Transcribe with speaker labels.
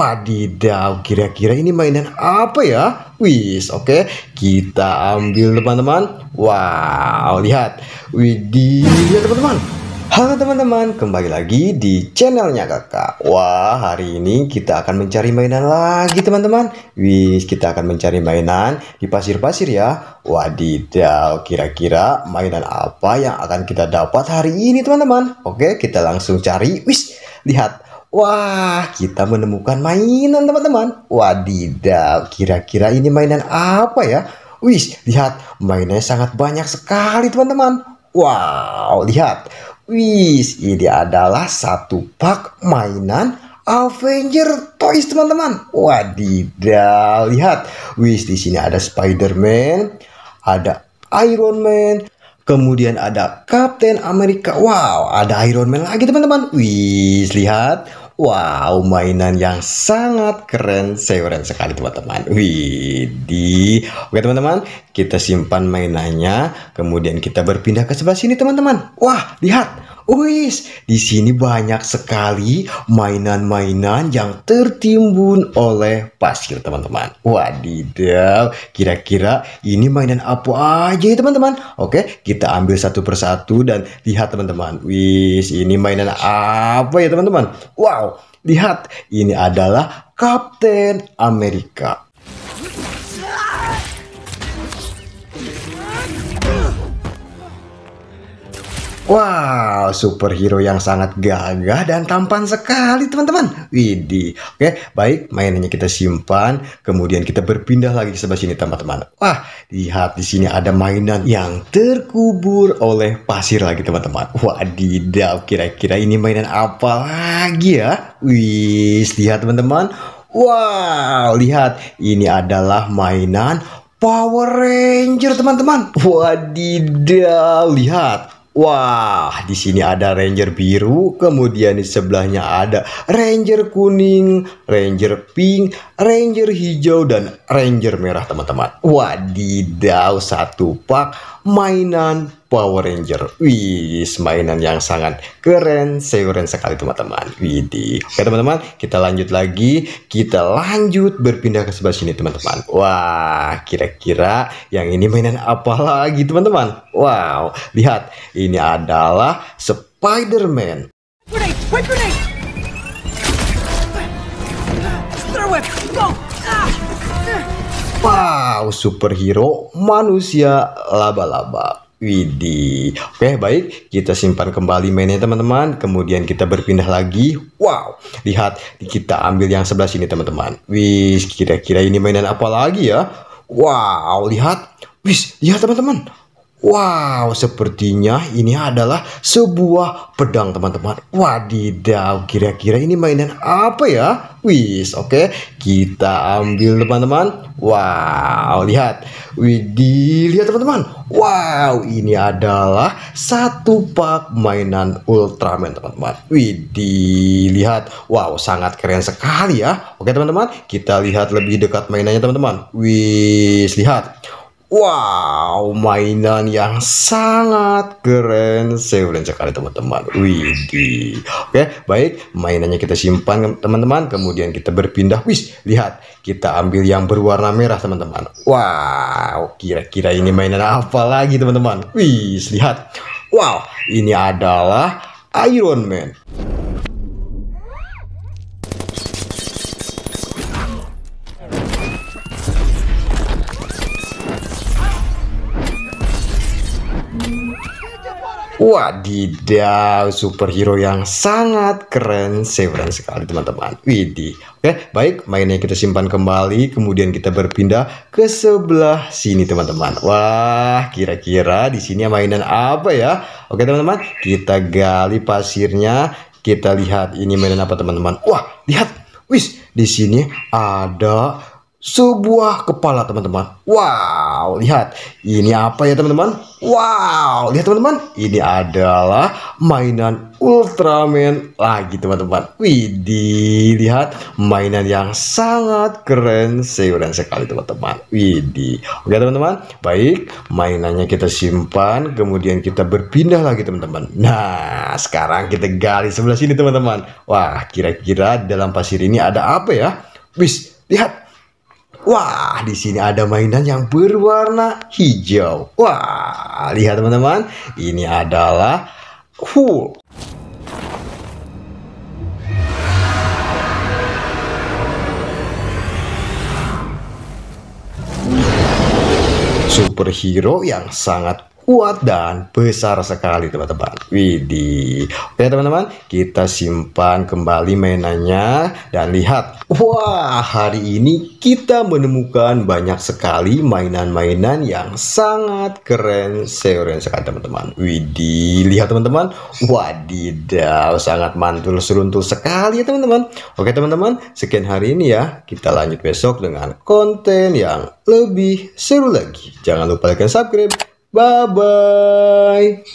Speaker 1: Wadidaw, kira-kira ini mainan apa ya? Wis, oke, okay. kita ambil teman-teman. Wow, lihat. Widih, ya teman-teman. Halo teman-teman, kembali lagi di channelnya kakak. Wah, hari ini kita akan mencari mainan lagi teman-teman. Wis, kita akan mencari mainan di pasir-pasir ya. Wadidaw, kira-kira mainan apa yang akan kita dapat hari ini teman-teman? Oke, kita langsung cari. Wis, lihat Wah, kita menemukan mainan teman-teman. Wadidaw, kira-kira ini mainan apa ya? Wis, lihat, mainannya sangat banyak sekali teman-teman. Wow, lihat. Wis, ini adalah satu pak mainan Avenger Toys teman-teman. Wadidaw, lihat. Wis, di sini ada Spider-Man, ada Iron Man, kemudian ada Captain America. Wow, ada Iron Man lagi teman-teman. Wis, lihat. Wow, mainan yang sangat keren, keren sekali teman-teman. Widih. Oke teman-teman, kita simpan mainannya, kemudian kita berpindah ke sebelah sini teman-teman. Wah, lihat Wih, di sini banyak sekali mainan-mainan yang tertimbun oleh pasir, teman-teman. Wadidaw, kira-kira ini mainan apa aja ya, teman-teman? Oke, kita ambil satu persatu dan lihat, teman-teman. Wih, ini mainan apa ya, teman-teman? Wow, lihat, ini adalah Kapten Amerika. Wow, superhero yang sangat gagah dan tampan sekali teman-teman. Widi, Oke, baik mainannya kita simpan, kemudian kita berpindah lagi ke sebelah sini teman-teman. Wah, lihat di sini ada mainan yang terkubur oleh pasir lagi teman-teman. Wadidaw, kira-kira ini mainan apa lagi ya? Wih, lihat teman-teman. Wow, lihat ini adalah mainan Power Ranger teman-teman. Wadidaw, lihat Wah, di sini ada ranger biru, kemudian di sebelahnya ada ranger kuning, ranger pink, ranger hijau, dan ranger merah, teman-teman. Wadidaw, satu pak mainan Power Ranger. Wih, mainan yang sangat keren, seuren sekali teman-teman. Widih. Oke teman-teman, kita lanjut lagi. Kita lanjut berpindah ke sebelah sini teman-teman. Wah, kira-kira yang ini mainan apa lagi teman-teman? Wow, lihat. Ini adalah Spider-Man. Wow, superhero manusia laba-laba. Widih. Oke, baik. Kita simpan kembali mainnya, teman-teman. Kemudian kita berpindah lagi. Wow. Lihat, kita ambil yang sebelah sini, teman-teman. Wis, kira-kira ini mainan apa lagi ya? Wow, lihat. Wis, lihat, teman-teman. Wow, sepertinya ini adalah sebuah pedang teman-teman. Wadidaw, kira-kira ini mainan apa ya? Wis, oke, okay. kita ambil teman-teman. Wow, lihat, widih, lihat teman-teman. Wow, ini adalah satu pak mainan Ultraman teman-teman. Widih, lihat, wow, sangat keren sekali ya. Oke okay, teman-teman, kita lihat lebih dekat mainannya teman-teman. Wis, lihat. Wow, mainan yang sangat keren sekali sekali teman-teman. Widih. Oke, baik, mainannya kita simpan teman-teman. Kemudian kita berpindah. Wis, lihat, kita ambil yang berwarna merah teman-teman. Wow, kira-kira ini mainan apa lagi teman-teman? Wis, lihat. Wow, ini adalah Iron Man. Wadidaw, superhero yang sangat keren, seberan sekali teman-teman. Widih. Oke, baik, mainnya kita simpan kembali, kemudian kita berpindah ke sebelah sini teman-teman. Wah, kira-kira di sini mainan apa ya? Oke teman-teman, kita gali pasirnya, kita lihat ini mainan apa teman-teman. Wah, lihat. Wis, di sini ada sebuah kepala teman-teman. Wow, lihat ini apa ya teman-teman? Wow, lihat teman-teman, ini adalah mainan Ultraman lagi teman-teman. Widih, lihat mainan yang sangat keren, seuran sekali teman-teman. Widih, oke teman-teman, baik mainannya kita simpan, kemudian kita berpindah lagi teman-teman. Nah, sekarang kita gali sebelah sini teman-teman. Wah, kira-kira dalam pasir ini ada apa ya? Wis, lihat Wah, di sini ada mainan yang berwarna hijau. Wah, lihat teman-teman, ini adalah Hulk. Superhero yang sangat kuat dan besar sekali teman-teman Widih Oke teman-teman kita simpan kembali mainannya dan lihat Wah hari ini kita menemukan banyak sekali mainan-mainan yang sangat keren Seorang sekali teman-teman Widih lihat teman-teman Wadidaw sangat mantul seruntul sekali ya teman-teman Oke teman-teman sekian hari ini ya kita lanjut besok dengan konten yang lebih seru lagi. Jangan lupa like dan subscribe. Bye bye.